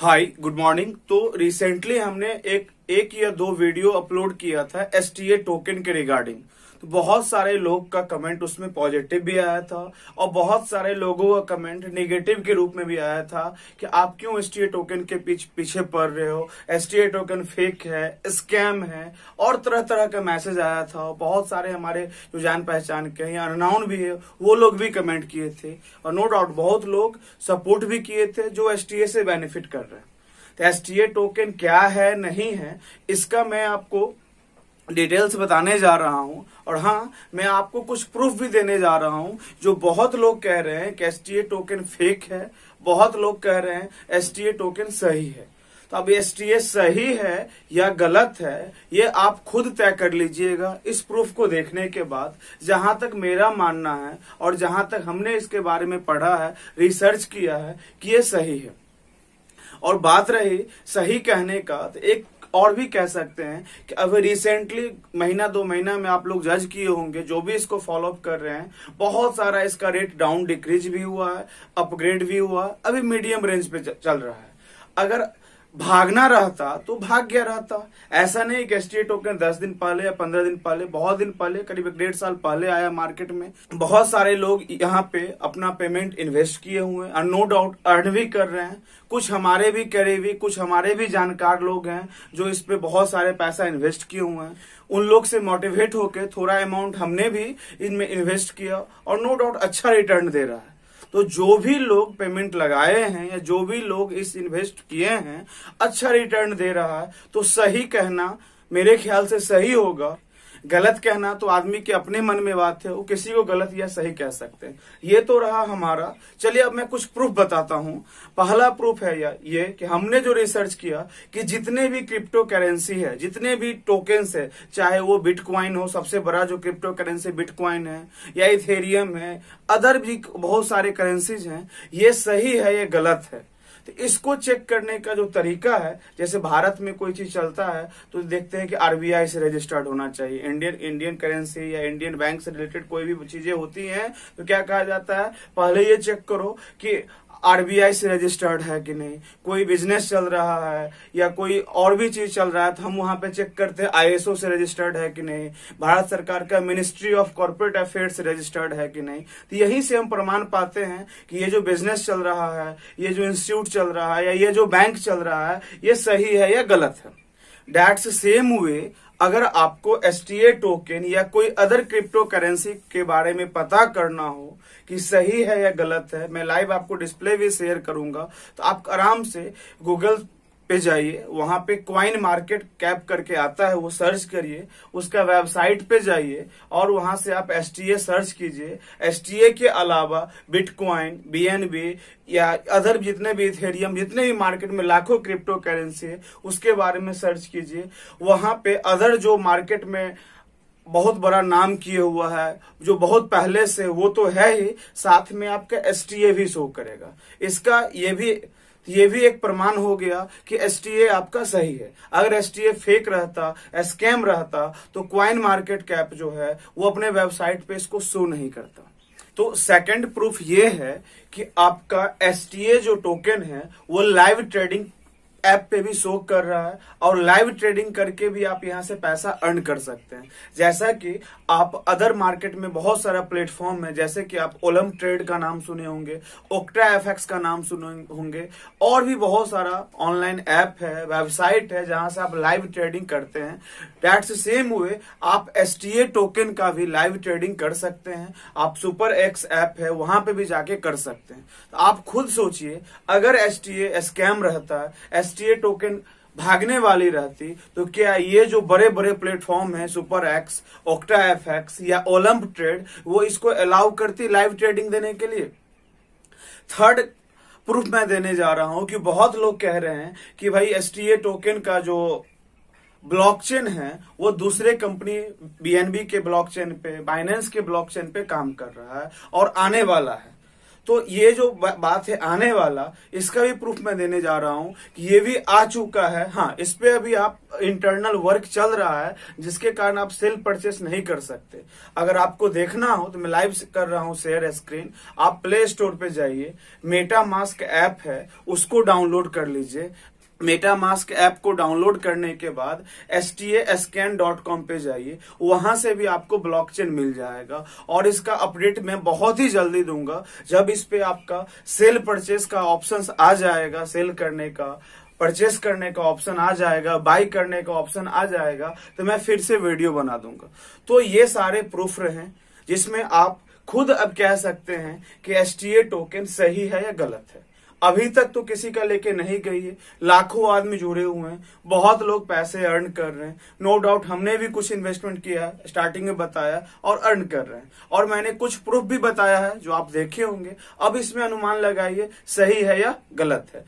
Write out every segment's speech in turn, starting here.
हाय good morning तो recently हमने एक एक या दो वीडियो अपलोड किया था एसटीए टोकन के रिगार्डिंग तो बहुत सारे लोग का कमेंट उसमें पॉजिटिव भी आया था और बहुत सारे लोगों का कमेंट नेगेटिव के रूप में भी आया था कि आप क्यों एस टोकन के पीछ, पीछे पड़ रहे हो एस टोकन फेक है स्कैम है और तरह तरह का मैसेज आया था और बहुत सारे हमारे जो जान पहचान के हैं अनाउन भी है वो लोग भी कमेंट किए थे और नो डाउट बहुत लोग सपोर्ट भी किए थे जो एस से बेनिफिट कर रहे हैं एस टी टोकन क्या है नहीं है इसका मैं आपको डिटेल्स बताने जा रहा हूं और हाँ मैं आपको कुछ प्रूफ भी देने जा रहा हूं जो बहुत लोग कह रहे हैं कि एस टोकन फेक है बहुत लोग कह रहे हैं एस टोकन सही है तो अब एस सही है या गलत है ये आप खुद तय कर लीजिएगा इस प्रूफ को देखने के बाद जहां तक मेरा मानना है और जहां तक हमने इसके बारे में पढ़ा है रिसर्च किया है कि ये सही है और बात रही सही कहने का तो एक और भी कह सकते हैं कि अभी रिसेंटली महीना दो महीना में आप लोग जज किए होंगे जो भी इसको फॉलोअप कर रहे हैं बहुत सारा इसका रेट डाउन डिक्रीज भी हुआ है अपग्रेड भी हुआ अभी मीडियम रेंज पे चल रहा है अगर भागना रहता तो भाग गया रहता ऐसा नहीं कि स्टेट टोकन दस दिन पहले या पंद्रह दिन पहले बहुत दिन पहले करीब एक डेढ़ साल पहले आया मार्केट में बहुत सारे लोग यहाँ पे अपना पेमेंट इन्वेस्ट किए हुए और नो डाउट अर्न भी कर रहे हैं कुछ हमारे भी करीबी कुछ हमारे भी जानकार लोग हैं जो इस पे बहुत सारे पैसा इन्वेस्ट किए हुए हैं उन लोग से मोटिवेट होके थोड़ा अमाउंट हमने भी इनमें इन्वेस्ट किया और नो डाउट अच्छा रिटर्न दे रहा है तो जो भी लोग पेमेंट लगाए हैं या जो भी लोग इस इन्वेस्ट किए हैं अच्छा रिटर्न दे रहा है तो सही कहना मेरे ख्याल से सही होगा गलत कहना तो आदमी के अपने मन में बात है वो किसी को गलत या सही कह सकते हैं ये तो रहा हमारा चलिए अब मैं कुछ प्रूफ बताता हूँ पहला प्रूफ है या ये कि हमने जो रिसर्च किया कि जितने भी क्रिप्टो करेंसी है जितने भी टोकन्स है चाहे वो बिटकॉइन हो सबसे बड़ा जो क्रिप्टो करेंसी बिटकॉइन है या इथेरियम है अदर भी बहुत सारे करेंसीज हैं ये सही है ये गलत है तो इसको चेक करने का जो तरीका है जैसे भारत में कोई चीज चलता है तो देखते हैं कि आरबीआई से रजिस्टर्ड होना चाहिए इंडियन इंडियन करेंसी या इंडियन बैंक से रिलेटेड कोई भी चीजें होती हैं तो क्या कहा जाता है पहले ये चेक करो कि आरबीआई से रजिस्टर्ड है कि नहीं कोई बिजनेस चल रहा है या कोई और भी चीज चल रहा है तो हम वहां पे चेक करते हैं आईएसओ से रजिस्टर्ड है कि नहीं भारत सरकार का मिनिस्ट्री ऑफ कॉरपोरेट अफेयर से रजिस्टर्ड है कि नहीं तो यहीं से हम प्रमाण पाते हैं कि ये जो बिजनेस चल रहा है ये जो इंस्टीट्यूट चल रहा है या ये जो बैंक चल रहा है ये सही है या गलत है डेट्स सेम वे अगर आपको एस टोकन या कोई अदर क्रिप्टो करेंसी के बारे में पता करना हो कि सही है या गलत है मैं लाइव आपको डिस्प्ले भी शेयर करूंगा तो आप आराम से गूगल पे जाइए वहां पे क्वाइन मार्केट कैप करके आता है वो सर्च करिए उसका वेबसाइट पे जाइए और वहां से आप एस सर्च कीजिए एस के अलावा बिटकॉइन बीएनबी या अदर जितने भी इथेरियम जितने भी मार्केट में लाखों क्रिप्टो करेंसी है उसके बारे में सर्च कीजिए वहां पे अदर जो मार्केट में बहुत बड़ा नाम किए हुआ है जो बहुत पहले से वो तो है ही साथ में आपका एस भी शो करेगा इसका ये भी ये भी एक प्रमाण हो गया कि एसटीए आपका सही है अगर एसटीए फेक रहता स्कैम रहता तो क्वाइन मार्केट कैप जो है वो अपने वेबसाइट पे इसको शो नहीं करता तो सेकंड प्रूफ ये है कि आपका एसटीए जो टोकन है वो लाइव ट्रेडिंग ऐप पे भी शो कर रहा है और लाइव ट्रेडिंग करके भी आप यहाँ से पैसा अर्न कर सकते हैं जैसा कि आप अदर मार्केट में बहुत सारा प्लेटफॉर्म है जैसे कि आप ओलम ट्रेड का नाम सुने होंगे ओक्ट्रा एफ का नाम सुने होंगे और भी बहुत सारा ऑनलाइन ऐप है वेबसाइट है जहां से आप लाइव ट्रेडिंग करते हैं डेट्स सेम हुए आप एस टोकन का भी लाइव ट्रेडिंग कर सकते हैं आप सुपर एक्स ऐप है वहां पे भी जाके कर सकते हैं तो आप खुद सोचिए अगर एस स्कैम रहता है एस राष्ट्रीय टोकन भागने वाली रहती तो क्या ये जो बड़े बड़े प्लेटफॉर्म है Super X Octa F X या ओलम्प ट्रेड वो इसको अलाउ करती लाइव ट्रेडिंग देने के लिए थर्ड प्रूफ मैं देने जा रहा हूं कि बहुत लोग कह रहे हैं कि भाई एस टोकन का जो ब्लॉकचेन है वो दूसरे कंपनी बीएनबी के ब्लॉकचेन पे बाइनेंस के ब्लॉकचेन पे काम कर रहा है और आने वाला है तो ये जो बात है आने वाला इसका भी प्रूफ मैं देने जा रहा हूं कि ये भी आ चुका है हाँ इस पे अभी आप इंटरनल वर्क चल रहा है जिसके कारण आप सेल परचेस नहीं कर सकते अगर आपको देखना हो तो मैं लाइव कर रहा हूं शेयर स्क्रीन आप प्ले स्टोर पे जाइए मेटा मास्क ऐप है उसको डाउनलोड कर लीजिए मेटामास्क ऐप को डाउनलोड करने के बाद S T A scan dot com पे जाइए वहां से भी आपको ब्लॉकचेन मिल जाएगा और इसका अपडेट मैं बहुत ही जल्दी दूंगा जब इस पे आपका सेल परचेस का ऑप्शन आ जाएगा सेल करने का परचेस करने का ऑप्शन आ जाएगा बाय करने का ऑप्शन आ जाएगा तो मैं फिर से वीडियो बना दूंगा तो ये सारे प्रूफ रहे जिसमें आप खुद अब कह सकते हैं कि एस टी ए टोकन सही है या गलत है अभी तक तो किसी का लेके नहीं गई है लाखों आदमी जुड़े हुए हैं बहुत लोग पैसे अर्न कर रहे हैं नो no डाउट हमने भी कुछ इन्वेस्टमेंट किया है स्टार्टिंग में बताया और अर्न कर रहे हैं और मैंने कुछ प्रूफ भी बताया है जो आप देखे होंगे अब इसमें अनुमान लगाइए सही है या गलत है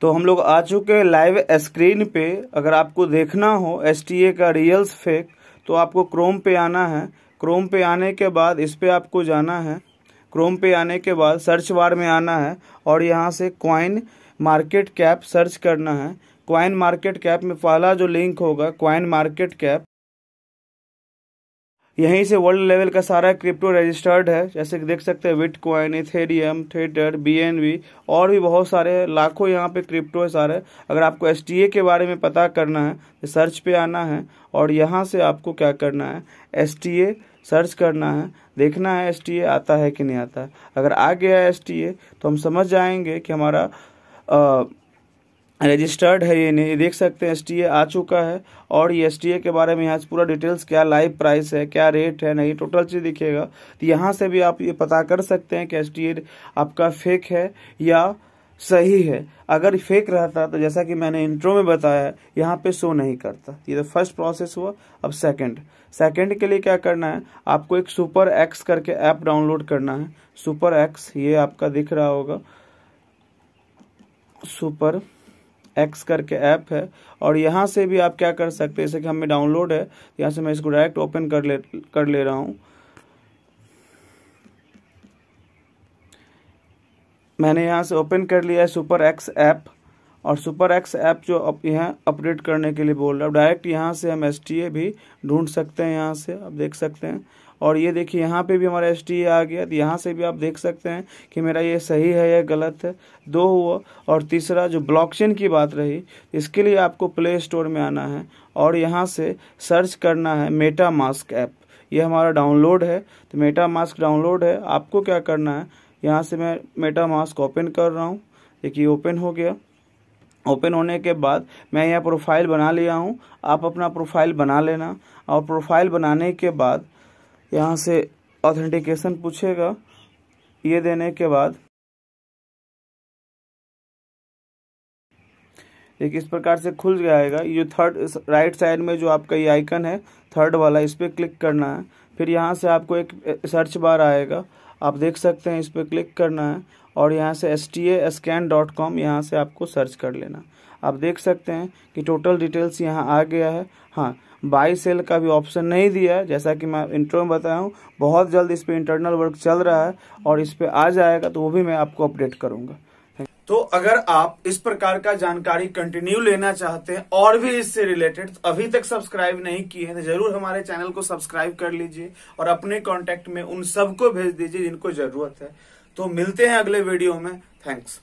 तो हम लोग आ चुके लाइव स्क्रीन पे अगर आपको देखना हो एस का रियल्स फेक तो आपको क्रोम पे आना है क्रोम पे आने के बाद इस पे आपको जाना है क्रोम पे आने के बाद सर्च बार में आना है और यहाँ से क्वाइन मार्केट कैप सर्च करना है क्वाइन मार्केट कैप में पहला जो लिंक होगा क्वाइन मार्केट कैप यहीं से वर्ल्ड लेवल का सारा क्रिप्टो रजिस्टर्ड है जैसे कि देख सकते हैं Bitcoin Ethereum Tether B और भी बहुत सारे लाखों यहाँ पे क्रिप्टो है सारे अगर आपको एस के बारे में पता करना है तो सर्च पे आना है और यहाँ से आपको क्या करना है एस सर्च करना है देखना है एस आता है कि नहीं आता है अगर आ गया है एस तो हम समझ जाएंगे कि हमारा रजिस्टर्ड है ये नहीं ये देख सकते हैं एस आ चुका है और ये एस के बारे में यहाँ से पूरा डिटेल्स क्या लाइव प्राइस है क्या रेट है नहीं टोटल चीज़ दिखेगा तो यहाँ से भी आप ये पता कर सकते हैं कि एस आपका फेक है या सही है अगर फेक रहता तो जैसा कि मैंने इंट्रो में बताया यहाँ पे शो नहीं करता ये तो फर्स्ट प्रोसेस हुआ अब सेकंड सेकंड के लिए क्या करना है आपको एक सुपर एक्स करके ऐप डाउनलोड करना है सुपर एक्स ये आपका दिख रहा होगा सुपर एक्स करके ऐप है और यहाँ से भी आप क्या कर सकते हैं जैसे कि हमें डाउनलोड है यहाँ से मैं इसको डायरेक्ट ओपन कर ले कर ले रहा हूँ मैंने यहाँ से ओपन कर लिया है सुपर एक्स ऐप और सुपर एक्स ऐप जो अप यहाँ अपडेट करने के लिए बोल रहा है डायरेक्ट यहाँ से हम एस भी ढूंढ सकते हैं यहाँ से आप देख सकते हैं और ये देखिए यहाँ पे भी हमारा एस आ गया तो यहाँ से भी आप देख सकते हैं कि मेरा ये सही है या गलत है दो हुआ और तीसरा जो ब्लॉकचेन की बात रही इसके लिए आपको प्ले स्टोर में आना है और यहाँ से सर्च करना है मेटा मास्क ऐप ये हमारा डाउनलोड है तो मेटा मास्क डाउनलोड है आपको क्या करना है यहाँ से मैं मेटा मास्क ओपन कर रहा हूँ देखिए ओपन हो गया ओपन होने के बाद मैं यहाँ प्रोफाइल बना लिया हूँ आप अपना प्रोफाइल बना लेना और प्रोफाइल बनाने के बाद यहाँ से ऑथेंटिकेशन पूछेगा ये देने के बाद एक इस प्रकार से खुल जाएगा ये थर्ड राइट साइड में जो आपका ये आइकन है थर्ड वाला इस पर क्लिक करना है फिर यहाँ से आपको एक सर्च बार आएगा आप देख सकते हैं इस पर क्लिक करना है और यहाँ से S T A scan dot com यहाँ से आपको सर्च कर लेना आप देख सकते हैं कि टोटल डिटेल्स यहाँ आ गया है हाँ बाई सेल का भी ऑप्शन नहीं दिया है जैसा कि मैं इंट्रो में बताया हूँ बहुत जल्द इस पर इंटरनल वर्क चल रहा है और इस पर आ जाएगा तो वो भी मैं आपको अपडेट करूँगा तो अगर आप इस प्रकार का जानकारी कंटिन्यू लेना चाहते हैं और भी इससे रिलेटेड तो अभी तक सब्सक्राइब नहीं किए हैं तो जरूर हमारे चैनल को सब्सक्राइब कर लीजिए और अपने कांटेक्ट में उन सबको भेज दीजिए जिनको जरूरत है तो मिलते हैं अगले वीडियो में थैंक्स